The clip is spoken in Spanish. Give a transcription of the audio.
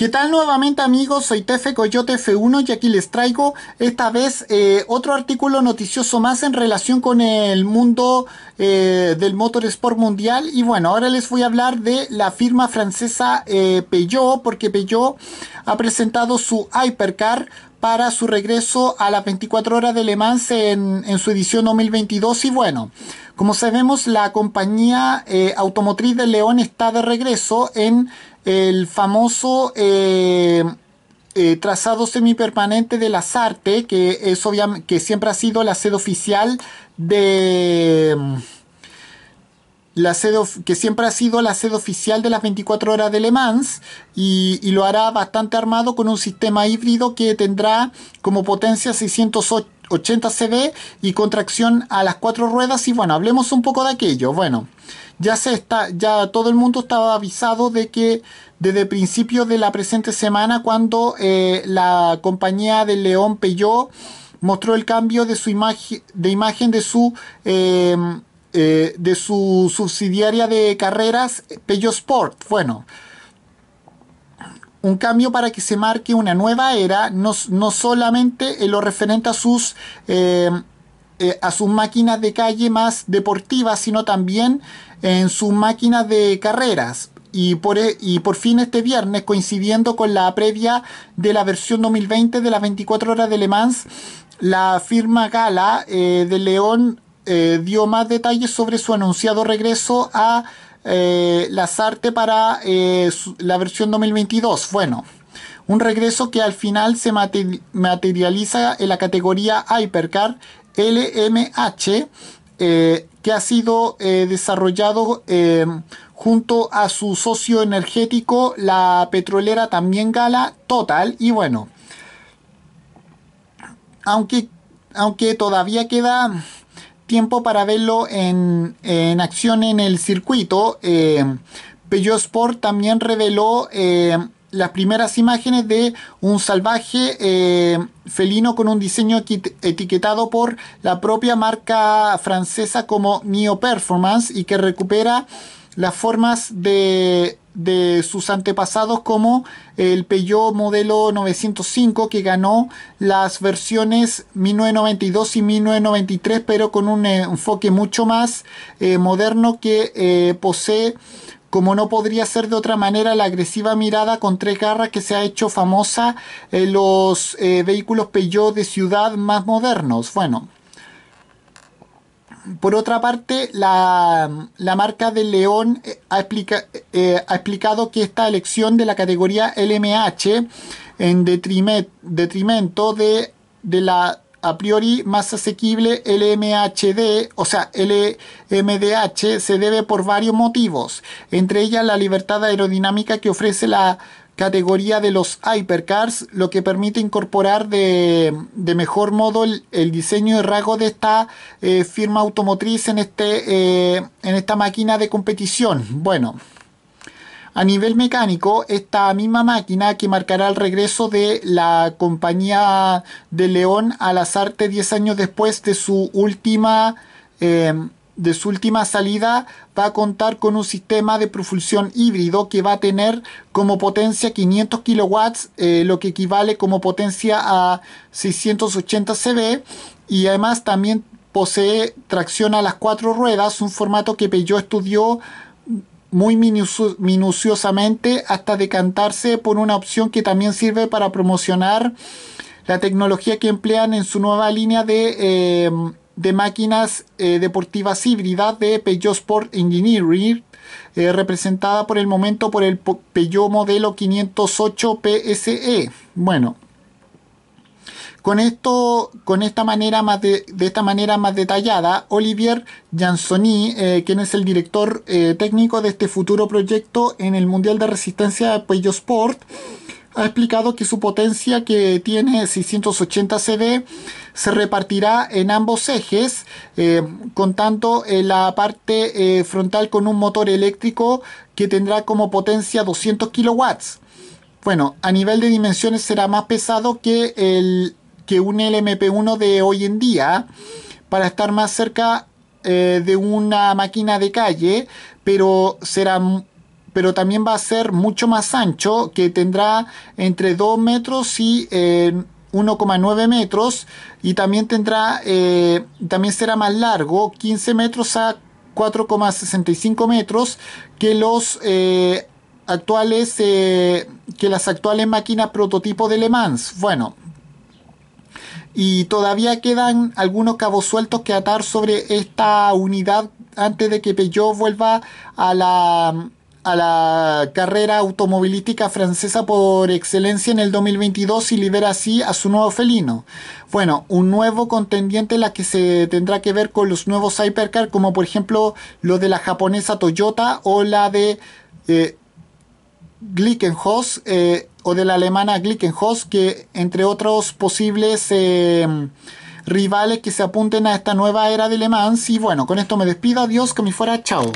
¿Qué tal nuevamente amigos? Soy Tefe Coyote F1 y aquí les traigo esta vez eh, otro artículo noticioso más en relación con el mundo eh, del motorsport mundial y bueno, ahora les voy a hablar de la firma francesa eh, Peugeot porque Peugeot ha presentado su Hypercar para su regreso a las 24 horas de Le Mans en, en su edición 2022 y bueno, como sabemos la compañía automotriz de León está de regreso en el famoso eh, eh, trazado semipermanente de la que, es que siempre ha sido la sede oficial de... Mm, la sede que siempre ha sido la sede oficial de las 24 horas de Le Mans y, lo hará bastante armado con un sistema híbrido que tendrá como potencia 680 CV y contracción a las cuatro ruedas y bueno, hablemos un poco de aquello. Bueno, ya se está, ya todo el mundo estaba avisado de que desde principios de la presente semana, cuando eh, la compañía de León Peugeot mostró el cambio de su imagen, de imagen de su em, eh, de su subsidiaria de carreras Peugeot Sport. Bueno, un cambio para que se marque una nueva era, no, solamente en lo referente a sus em, eh, a sus máquinas de calle más deportivas, sino también en sus máquinas de carreras. Y por, e, y por fin este viernes, coincidiendo con la previa de la versión 2020 de las 24 horas de Le Mans, la firma Gala eh, de León eh, dio más detalles sobre su anunciado regreso a las artes para la versión 2022. Bueno, un regreso que al final se materializa en la categoría Hypercar LMH eh, que ha sido eh, desarrollado eh, junto a su socio energético, la petrolera también Gala Total. Y bueno, aunque, aunque todavía queda tiempo para verlo en, en acción en el circuito, Peugeot Sport también reveló las primeras imágenes de un salvaje eh, felino con un diseño etiquetado por la propia marca francesa como Neo Performance y que recupera las formas de, sus antepasados como el Peugeot modelo 905 que ganó las versiones 1992 y 1993 pero con un eh, enfoque mucho más eh, moderno que posee como no podría ser de otra manera la agresiva mirada con tres garras que se ha hecho famosa en los eh, vehículos Peugeot de ciudad más modernos. Bueno, por otra parte, la, marca de León eh, ha, eh, ha, explicado que esta elección de la categoría LMH en detrimento de, de la a priori más asequible LMHD, o sea, LMDH, se debe por varios motivos, entre ellas la libertad aerodinámica que ofrece la categoría de los hypercars, lo que permite incorporar de, mejor modo el, diseño y rasgo de esta eh, firma automotriz en, este, eh, en esta máquina de competición. Bueno. A nivel mecánico, esta misma máquina que marcará el regreso de la compañía de León a las artes 10 años después de su última... Em, de su última salida va a contar con un sistema de propulsión híbrido que va a tener como potencia 500 kilowatts, eh, lo que equivale como potencia a 680 CV y además también posee tracción a las cuatro ruedas, un formato que Peyo estudió muy minuciosamente hasta decantarse por una opción que también sirve para promocionar la tecnología que emplean en su nueva línea de, eh, máquinas eh, deportivas híbridas de Peugeot Sport Engineering, eh, representada por el momento por el Peugeot modelo 508 PSE. Bueno, con esto, con esta manera más de, esta manera más detallada, Olivier Jansoni, eh, quien es el director eh, técnico de este futuro proyecto en el Mundial de Resistencia de Pello Sport, ha explicado que su potencia que tiene 680 CD se repartirá en ambos ejes, eh, contando en la parte frontal con un motor eléctrico que tendrá como potencia 200 kilowatts. Bueno, a nivel de dimensiones será más pesado que el que un lmp 1 de hoy en día para estar más cerca eh, de una máquina de calle, pero será pero también va a ser mucho más ancho, que tendrá entre 2 metros y 1,9 eh, metros, y también tendrá, eh, también será más largo, 15 metros a 4,65 metros, que los actuales, que las actuales máquinas prototipo de Le Mans. Bueno, y todavía quedan algunos cabos sueltos que atar sobre esta unidad antes de que Peugeot vuelva a la, a la carrera automovilística francesa por excelencia en el 2022 y libera así a su nuevo felino. Bueno, un nuevo contendiente la que se tendrá que ver con los nuevos hypercar como por ejemplo lo de la japonesa Toyota o la de eh, Glickenhaus. Eh, o de la alemana Glickenhaus, que entre otros posibles em, rivales que se apunten a esta nueva era de alemán. Y bueno, con esto me despido. Adiós, que me fuera. Chao.